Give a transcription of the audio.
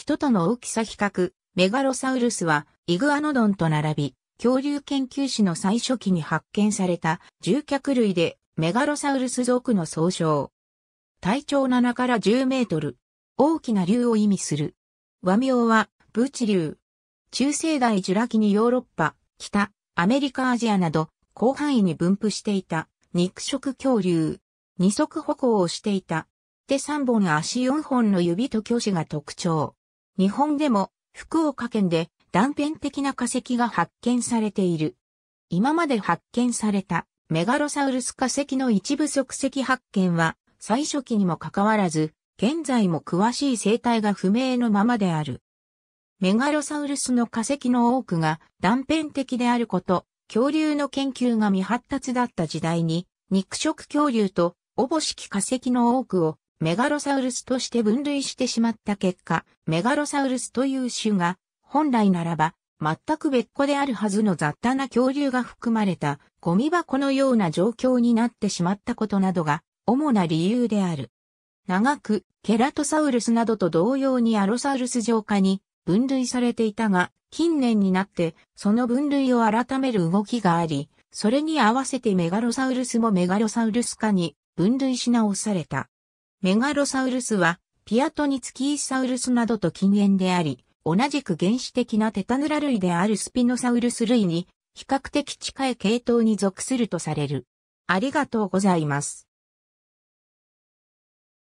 人との大きさ比較、メガロサウルスはイグアノドンと並び、恐竜研究史の最初期に発見された獣脚類でメガロサウルス族の総称。体長7から10メートル。大きな竜を意味する。和名は、ブーチ竜。中世代ジュラ紀にヨーロッパ、北、アメリカアジアなど、広範囲に分布していた、肉食恐竜。二足歩行をしていた。手3本足4本の指と巨子が特徴。日本でも福岡県で断片的な化石が発見されている。今まで発見されたメガロサウルス化石の一部即席発見は最初期にもかかわらず、現在も詳しい生態が不明のままである。メガロサウルスの化石の多くが断片的であること、恐竜の研究が未発達だった時代に、肉食恐竜とおぼしき化石の多くをメガロサウルスとして分類してしまった結果、メガロサウルスという種が、本来ならば、全く別個であるはずの雑多な恐竜が含まれたゴミ箱のような状況になってしまったことなどが主な理由である。長くケラトサウルスなどと同様にアロサウルス上下に分類されていたが近年になってその分類を改める動きがあり、それに合わせてメガロサウルスもメガロサウルス化に分類し直された。メガロサウルスは、ピアトニツキーサウルスなどと近縁であり、同じく原始的なテタヌラ類であるスピノサウルス類に、比較的近い系統に属するとされる。ありがとうございます。